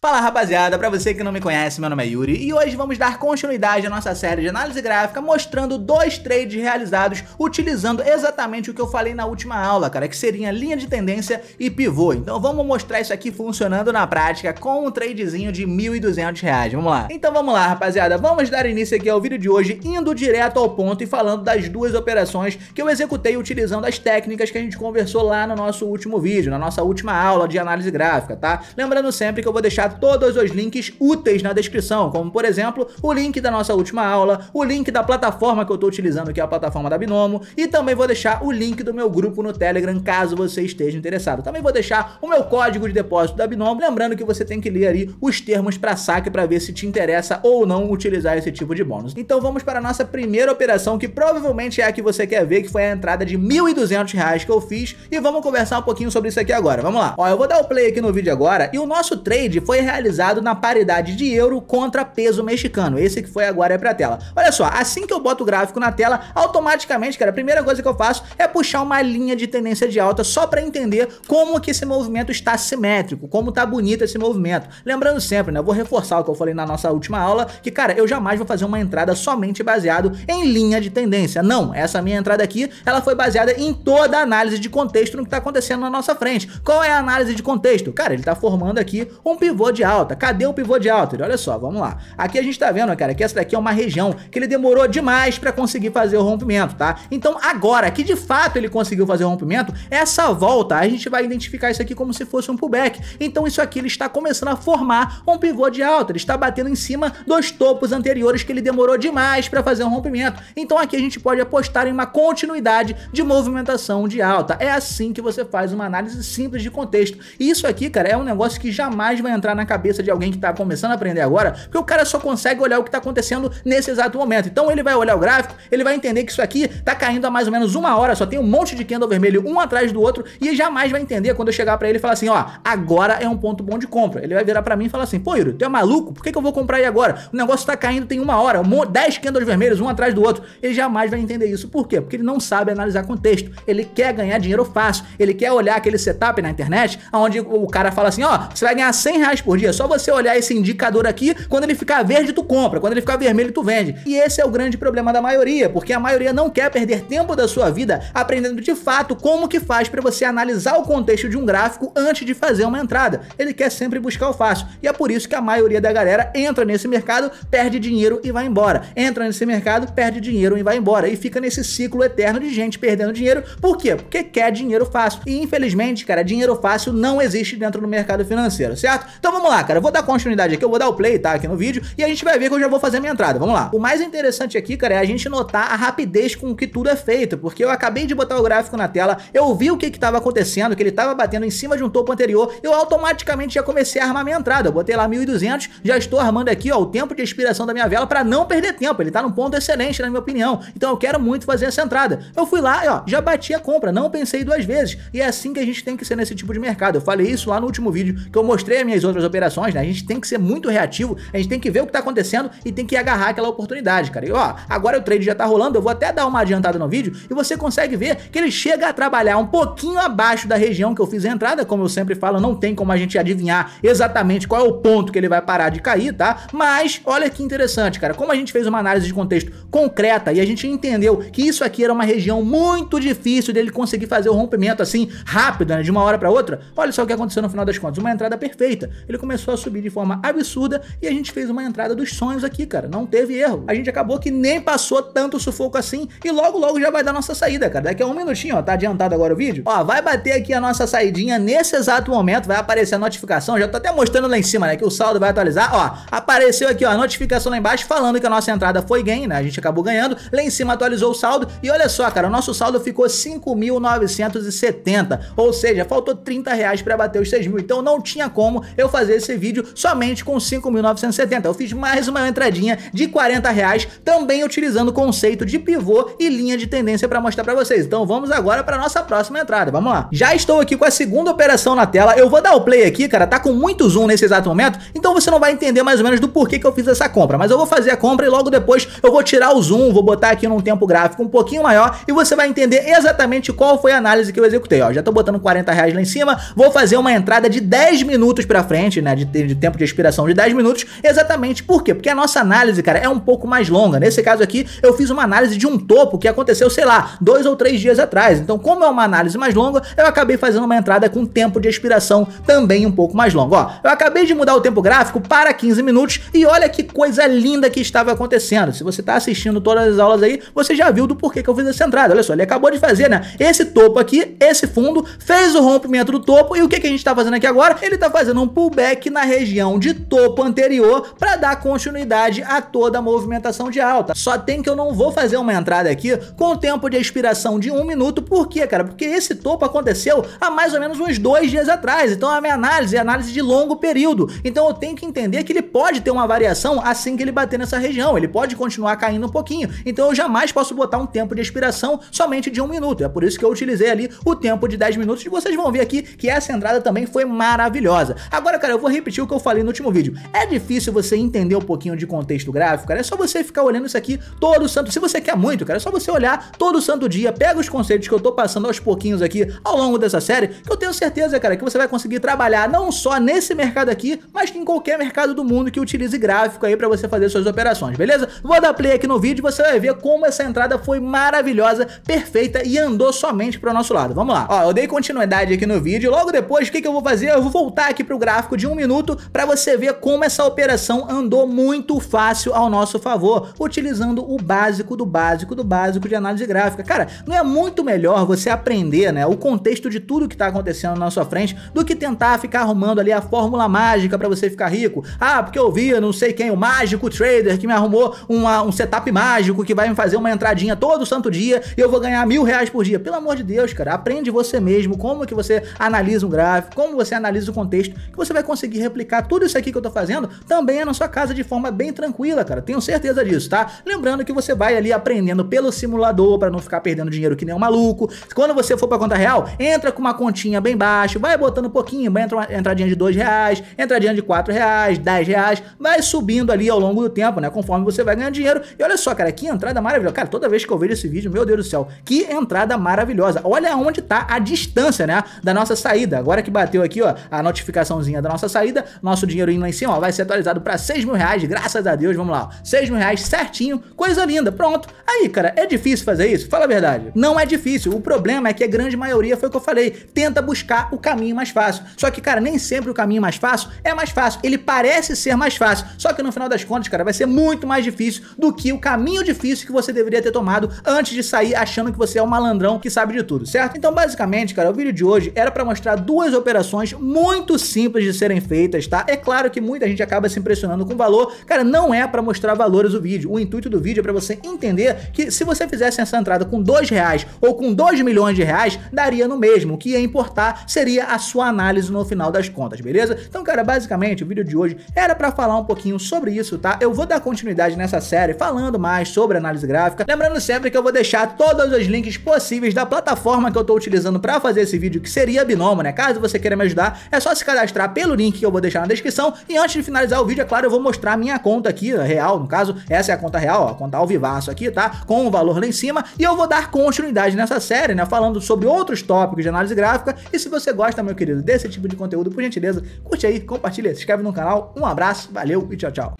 Fala rapaziada, pra você que não me conhece, meu nome é Yuri e hoje vamos dar continuidade à nossa série de análise gráfica mostrando dois trades realizados utilizando exatamente o que eu falei na última aula, cara, que seria linha de tendência e pivô. Então vamos mostrar isso aqui funcionando na prática com um tradezinho de R$ 1.200, reais. vamos lá. Então vamos lá rapaziada, vamos dar início aqui ao vídeo de hoje indo direto ao ponto e falando das duas operações que eu executei utilizando as técnicas que a gente conversou lá no nosso último vídeo, na nossa última aula de análise gráfica, tá? Lembrando sempre que eu vou deixar deixar todos os links úteis na descrição, como por exemplo, o link da nossa última aula, o link da plataforma que eu estou utilizando, que é a plataforma da Binomo, e também vou deixar o link do meu grupo no Telegram, caso você esteja interessado. Também vou deixar o meu código de depósito da Binomo, lembrando que você tem que ler ali os termos para saque para ver se te interessa ou não utilizar esse tipo de bônus. Então vamos para a nossa primeira operação, que provavelmente é a que você quer ver, que foi a entrada de R$ 1.200 que eu fiz, e vamos conversar um pouquinho sobre isso aqui agora. Vamos lá. Ó, eu vou dar o play aqui no vídeo agora, e o nosso trade foi foi realizado na paridade de euro contra peso mexicano. Esse que foi agora é pra tela. Olha só, assim que eu boto o gráfico na tela, automaticamente, cara, a primeira coisa que eu faço é puxar uma linha de tendência de alta só para entender como que esse movimento está simétrico, como tá bonito esse movimento. Lembrando sempre, né, eu vou reforçar o que eu falei na nossa última aula, que cara, eu jamais vou fazer uma entrada somente baseado em linha de tendência. Não, essa minha entrada aqui, ela foi baseada em toda a análise de contexto no que tá acontecendo na nossa frente. Qual é a análise de contexto? Cara, ele tá formando aqui um pivô pivô de alta. Cadê o pivô de alta? Olha só, vamos lá. Aqui a gente tá vendo, cara, que essa daqui é uma região que ele demorou demais para conseguir fazer o rompimento, tá? Então agora que de fato ele conseguiu fazer o rompimento, essa volta a gente vai identificar isso aqui como se fosse um pullback. Então isso aqui ele está começando a formar um pivô de alta. Ele está batendo em cima dos topos anteriores que ele demorou demais para fazer um rompimento. Então aqui a gente pode apostar em uma continuidade de movimentação de alta. É assim que você faz uma análise simples de contexto. E isso aqui, cara, é um negócio que jamais vai entrar na cabeça de alguém que está começando a aprender agora, porque o cara só consegue olhar o que está acontecendo nesse exato momento. Então ele vai olhar o gráfico, ele vai entender que isso aqui está caindo há mais ou menos uma hora, só tem um monte de candle vermelho um atrás do outro e jamais vai entender quando eu chegar para ele e falar assim, ó, agora é um ponto bom de compra. Ele vai virar para mim e falar assim, pô Yuri, tu é maluco? Por que, que eu vou comprar aí agora? O negócio está caindo tem uma hora, 10 candles vermelhos um atrás do outro. Ele jamais vai entender isso. Por quê? Porque ele não sabe analisar contexto. Ele quer ganhar dinheiro fácil. Ele quer olhar aquele setup na internet onde o cara fala assim, ó, você vai ganhar 100 reais por por dia. Só você olhar esse indicador aqui, quando ele ficar verde, tu compra, quando ele ficar vermelho, tu vende. E esse é o grande problema da maioria, porque a maioria não quer perder tempo da sua vida aprendendo de fato como que faz para você analisar o contexto de um gráfico antes de fazer uma entrada. Ele quer sempre buscar o fácil. E é por isso que a maioria da galera entra nesse mercado, perde dinheiro e vai embora. Entra nesse mercado, perde dinheiro e vai embora. E fica nesse ciclo eterno de gente perdendo dinheiro. Por quê? Porque quer dinheiro fácil. E infelizmente, cara, dinheiro fácil não existe dentro do mercado financeiro, certo? Então vamos lá, cara. Eu vou dar continuidade aqui, eu vou dar o play, tá? Aqui no vídeo. E a gente vai ver que eu já vou fazer a minha entrada. Vamos lá. O mais interessante aqui, cara, é a gente notar a rapidez com que tudo é feito. Porque eu acabei de botar o gráfico na tela, eu vi o que que tava acontecendo, que ele tava batendo em cima de um topo anterior. Eu automaticamente já comecei a armar minha entrada. Eu botei lá 1200, já estou armando aqui, ó, o tempo de expiração da minha vela para não perder tempo. Ele tá num ponto excelente, na minha opinião. Então eu quero muito fazer essa entrada. Eu fui lá e, ó, já bati a compra, não pensei duas vezes. E é assim que a gente tem que ser nesse tipo de mercado. Eu falei isso lá no último vídeo, que eu mostrei as minhas outras operações, né? A gente tem que ser muito reativo, a gente tem que ver o que tá acontecendo e tem que agarrar aquela oportunidade, cara. E ó, agora o trade já tá rolando, eu vou até dar uma adiantada no vídeo e você consegue ver que ele chega a trabalhar um pouquinho abaixo da região que eu fiz a entrada, como eu sempre falo, não tem como a gente adivinhar exatamente qual é o ponto que ele vai parar de cair, tá? Mas olha que interessante, cara, como a gente fez uma análise de contexto concreta e a gente entendeu que isso aqui era uma região muito difícil dele conseguir fazer o rompimento assim rápido, né, de uma hora para outra. Olha só o que aconteceu no final das contas, uma entrada perfeita. Ele ele começou a subir de forma absurda e a gente fez uma entrada dos sonhos aqui, cara. Não teve erro. A gente acabou que nem passou tanto sufoco assim e logo, logo já vai dar nossa saída, cara. Daqui a um minutinho, ó, tá adiantado agora o vídeo. Ó, vai bater aqui a nossa saidinha nesse exato momento, vai aparecer a notificação, já tô até mostrando lá em cima, né, que o saldo vai atualizar, ó, apareceu aqui, ó, a notificação lá embaixo falando que a nossa entrada foi gain, né, a gente acabou ganhando, lá em cima atualizou o saldo, e olha só, cara, o nosso saldo ficou 5.970, ou seja, faltou 30 reais pra bater os 6 mil, então não tinha como eu fazer fazer esse vídeo somente com 5.970. Eu fiz mais uma entradinha de 40 reais, também utilizando o conceito de pivô e linha de tendência para mostrar para vocês. Então vamos agora para nossa próxima entrada, vamos lá. Já estou aqui com a segunda operação na tela, eu vou dar o play aqui, cara, tá com muito zoom nesse exato momento, então você não vai entender mais ou menos do porquê que eu fiz essa compra, mas eu vou fazer a compra e logo depois eu vou tirar o zoom, vou botar aqui num tempo gráfico um pouquinho maior e você vai entender exatamente qual foi a análise que eu executei, ó. Já tô botando 40 reais lá em cima, vou fazer uma entrada de 10 minutos para frente, gente, né, de, de tempo de expiração de 10 minutos, exatamente por quê? Porque a nossa análise, cara, é um pouco mais longa. Nesse caso aqui, eu fiz uma análise de um topo que aconteceu, sei lá, dois ou três dias atrás. Então, como é uma análise mais longa, eu acabei fazendo uma entrada com tempo de expiração também um pouco mais longo. Ó, eu acabei de mudar o tempo gráfico para 15 minutos e olha que coisa linda que estava acontecendo. Se você está assistindo todas as aulas aí, você já viu do porquê que eu fiz essa entrada. Olha só, ele acabou de fazer, né? Esse topo aqui, esse fundo, fez o rompimento do topo e o que, que a gente está fazendo aqui agora? Ele está fazendo um pullback pullback na região de topo anterior para dar continuidade a toda a movimentação de alta. Só tem que eu não vou fazer uma entrada aqui com o tempo de expiração de um minuto, por quê, cara? Porque esse topo aconteceu há mais ou menos uns dois dias atrás, então é a minha análise é análise de longo período, então eu tenho que entender que ele pode ter uma variação assim que ele bater nessa região, ele pode continuar caindo um pouquinho, então eu jamais posso botar um tempo de expiração somente de um minuto, é por isso que eu utilizei ali o tempo de 10 minutos e vocês vão ver aqui que essa entrada também foi maravilhosa. Agora, cara, cara, eu vou repetir o que eu falei no último vídeo. É difícil você entender um pouquinho de contexto gráfico, cara. É só você ficar olhando isso aqui todo santo. Se você quer muito, cara, é só você olhar todo santo dia. Pega os conceitos que eu tô passando aos pouquinhos aqui ao longo dessa série, que eu tenho certeza, cara, que você vai conseguir trabalhar não só nesse mercado aqui, mas em qualquer mercado do mundo que utilize gráfico aí para você fazer suas operações, beleza? Vou dar play aqui no vídeo e você vai ver como essa entrada foi maravilhosa, perfeita e andou somente para o nosso lado. Vamos lá. Ó, eu dei continuidade aqui no vídeo. Logo depois, o que, que eu vou fazer? Eu vou voltar aqui pro gráfico de um minuto para você ver como essa operação andou muito fácil ao nosso favor, utilizando o básico do básico do básico de análise gráfica. Cara, não é muito melhor você aprender né, o contexto de tudo que está acontecendo na sua frente do que tentar ficar arrumando ali a fórmula mágica para você ficar rico? Ah, porque eu vi, não sei quem, o mágico trader que me arrumou uma, um setup mágico que vai me fazer uma entradinha todo santo dia e eu vou ganhar mil reais por dia. Pelo amor de Deus, cara, aprende você mesmo como que você analisa um gráfico, como você analisa o contexto, que você vai conseguir replicar tudo isso aqui que eu tô fazendo também é na sua casa de forma bem tranquila, cara. Tenho certeza disso, tá? Lembrando que você vai ali aprendendo pelo simulador para não ficar perdendo dinheiro que nem um maluco. Quando você for pra conta real, entra com uma continha bem baixa, vai botando um pouquinho, entra uma entradinha de dois reais, entradinha de quatro reais, dez reais, vai subindo ali ao longo do tempo, né? Conforme você vai ganhando dinheiro. E olha só, cara, que entrada maravilhosa. Cara, toda vez que eu vejo esse vídeo, meu Deus do céu, que entrada maravilhosa. Olha onde tá a distância, né? Da nossa saída. Agora que bateu aqui, ó, a notificaçãozinha da nossa nossa saída, nosso dinheirinho lá em cima ó, vai ser atualizado para 6 mil reais, graças a Deus, vamos lá, ó, 6 mil reais certinho, coisa linda, pronto. Aí, cara, é difícil fazer isso? Fala a verdade. Não é difícil, o problema é que a grande maioria, foi o que eu falei, tenta buscar o caminho mais fácil. Só que, cara, nem sempre o caminho mais fácil é mais fácil, ele parece ser mais fácil, só que no final das contas, cara, vai ser muito mais difícil do que o caminho difícil que você deveria ter tomado antes de sair achando que você é um malandrão que sabe de tudo, certo? Então, basicamente, cara, o vídeo de hoje era para mostrar duas operações muito simples de ser serem feitas, tá? É claro que muita gente acaba se impressionando com o valor. Cara, não é para mostrar valores o vídeo. O intuito do vídeo é para você entender que se você fizesse essa entrada com dois reais ou com 2 milhões de reais, daria no mesmo. O que ia importar seria a sua análise no final das contas, beleza? Então, cara, basicamente o vídeo de hoje era para falar um pouquinho sobre isso, tá? Eu vou dar continuidade nessa série falando mais sobre análise gráfica. Lembrando sempre que eu vou deixar todos os links possíveis da plataforma que eu tô utilizando para fazer esse vídeo, que seria a Binomo, né? Caso você queira me ajudar, é só se cadastrar pelo link que eu vou deixar na descrição. E antes de finalizar o vídeo, é claro, eu vou mostrar minha conta aqui, real, no caso, essa é a conta real, ó, a conta ao vivaço aqui, tá? Com o valor lá em cima, e eu vou dar continuidade nessa série, né, falando sobre outros tópicos de análise gráfica. E se você gosta, meu querido, desse tipo de conteúdo, por gentileza, curte aí, compartilha, se inscreve no canal. Um abraço, valeu e tchau, tchau.